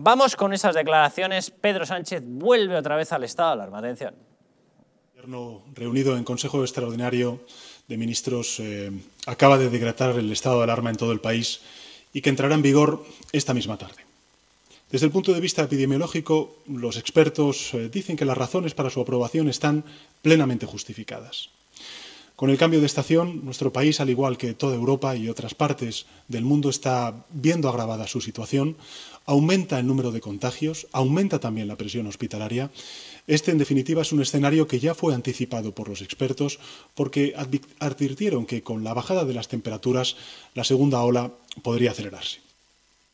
Vamos con esas declaraciones. Pedro Sánchez vuelve otra vez al estado de alarma. Atención. Gobierno Reunido en Consejo Extraordinario de Ministros eh, acaba de decretar el estado de alarma en todo el país y que entrará en vigor esta misma tarde. Desde el punto de vista epidemiológico, los expertos eh, dicen que las razones para su aprobación están plenamente justificadas. Con el cambio de estación, nuestro país, al igual que toda Europa y otras partes del mundo, está viendo agravada su situación, aumenta el número de contagios, aumenta también la presión hospitalaria. Este, en definitiva, es un escenario que ya fue anticipado por los expertos porque advirtieron que con la bajada de las temperaturas la segunda ola podría acelerarse.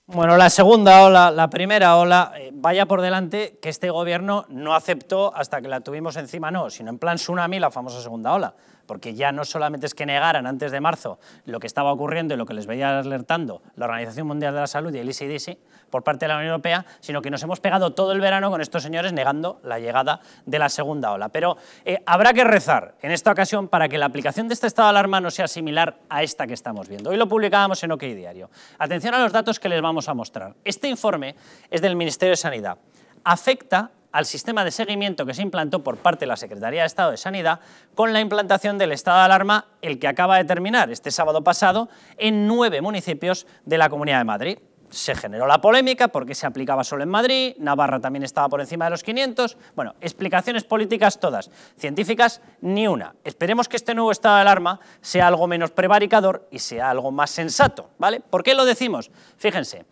Bueno, la segunda ola, la primera ola, eh, vaya por delante que este gobierno no aceptó hasta que la tuvimos encima, no, sino en plan tsunami la famosa segunda ola porque ya no solamente es que negaran antes de marzo lo que estaba ocurriendo y lo que les veía alertando la Organización Mundial de la Salud y el ICDC por parte de la Unión Europea, sino que nos hemos pegado todo el verano con estos señores negando la llegada de la segunda ola. Pero eh, habrá que rezar en esta ocasión para que la aplicación de este estado de alarma no sea similar a esta que estamos viendo. Hoy lo publicábamos en OK Diario. Atención a los datos que les vamos a mostrar. Este informe es del Ministerio de Sanidad. Afecta al sistema de seguimiento que se implantó por parte de la Secretaría de Estado de Sanidad con la implantación del estado de alarma, el que acaba de terminar este sábado pasado en nueve municipios de la Comunidad de Madrid. Se generó la polémica porque se aplicaba solo en Madrid, Navarra también estaba por encima de los 500, bueno, explicaciones políticas todas, científicas ni una. Esperemos que este nuevo estado de alarma sea algo menos prevaricador y sea algo más sensato, ¿vale? ¿Por qué lo decimos? Fíjense,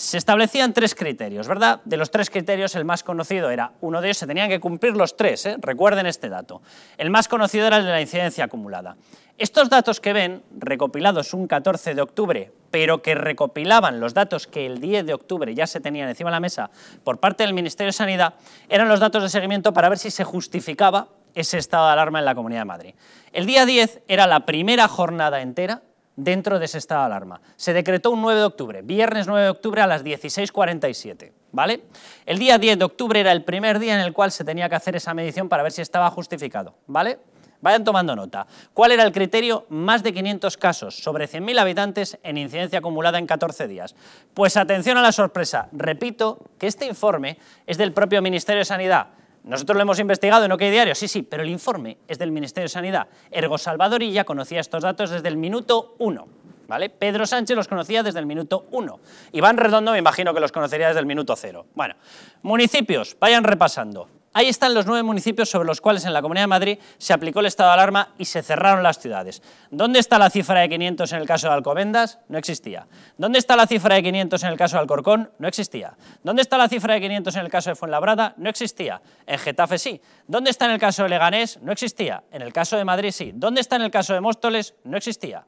se establecían tres criterios, ¿verdad? De los tres criterios, el más conocido era, uno de ellos se tenían que cumplir los tres, ¿eh? recuerden este dato. El más conocido era el de la incidencia acumulada. Estos datos que ven, recopilados un 14 de octubre, pero que recopilaban los datos que el 10 de octubre ya se tenían encima de la mesa por parte del Ministerio de Sanidad, eran los datos de seguimiento para ver si se justificaba ese estado de alarma en la Comunidad de Madrid. El día 10 era la primera jornada entera dentro de ese estado de alarma. Se decretó un 9 de octubre, viernes 9 de octubre a las 16.47, ¿vale? El día 10 de octubre era el primer día en el cual se tenía que hacer esa medición para ver si estaba justificado, ¿vale? Vayan tomando nota. ¿Cuál era el criterio? Más de 500 casos sobre 100.000 habitantes en incidencia acumulada en 14 días. Pues atención a la sorpresa. Repito que este informe es del propio Ministerio de Sanidad nosotros lo hemos investigado en OK Diario, sí, sí, pero el informe es del Ministerio de Sanidad. Ergo Salvadori ya conocía estos datos desde el minuto uno, ¿Vale? Pedro Sánchez los conocía desde el minuto 1. Iván Redondo me imagino que los conocería desde el minuto cero. Bueno, municipios, vayan repasando. Ahí están los nueve municipios sobre los cuales en la Comunidad de Madrid se aplicó el estado de alarma y se cerraron las ciudades. ¿Dónde está la cifra de 500 en el caso de Alcobendas? No existía. ¿Dónde está la cifra de 500 en el caso de Alcorcón? No existía. ¿Dónde está la cifra de 500 en el caso de Fuenlabrada? No existía. En Getafe sí. ¿Dónde está en el caso de Leganés? No existía. En el caso de Madrid sí. ¿Dónde está en el caso de Móstoles? No existía.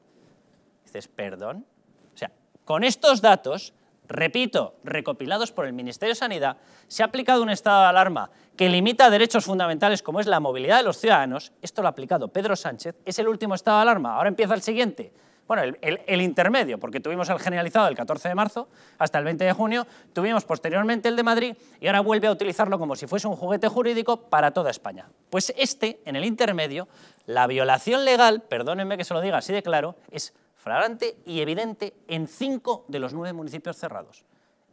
Dices, perdón. O sea, con estos datos repito, recopilados por el Ministerio de Sanidad, se ha aplicado un estado de alarma que limita derechos fundamentales como es la movilidad de los ciudadanos. Esto lo ha aplicado Pedro Sánchez, es el último estado de alarma, ahora empieza el siguiente. Bueno, el, intermedio, porque tuvimos el generalizado del 14 de marzo hasta el 20 de junio, tuvimos posteriormente el de Madrid y ahora vuelve a utilizarlo como si fuese un juguete jurídico para toda España. Pues este, en el intermedio, la violación legal, perdónenme que se lo diga así de claro, es flagrante y evidente en cinco de los nueve municipios cerrados.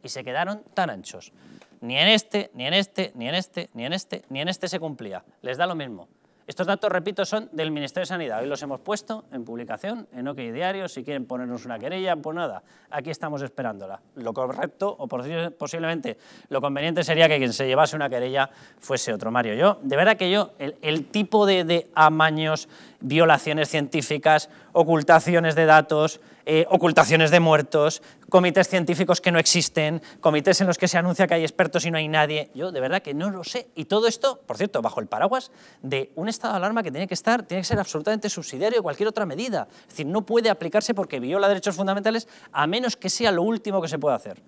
Y se quedaron tan anchos. Ni en este, ni en este, ni en este, ni en este, ni en este se cumplía. Les da lo mismo. Estos datos, repito, son del Ministerio de Sanidad. Hoy los hemos puesto en publicación, en OK Diario. Si quieren ponernos una querella, pues nada, aquí estamos esperándola. Lo correcto, o posiblemente lo conveniente sería que quien se llevase una querella fuese otro Mario. Yo, de verdad que yo, el, tipo de, de amaños, violaciones científicas, ocultaciones de datos, eh, ocultaciones de muertos, comités científicos que no existen, comités en los que se anuncia que hay expertos y no hay nadie. Yo de verdad que no lo sé. Y todo esto, por cierto, bajo el paraguas de un estado de alarma que tiene que estar, tiene que ser absolutamente subsidiario de cualquier otra medida. Es decir, no puede aplicarse porque viola derechos fundamentales a menos que sea lo último que se pueda hacer.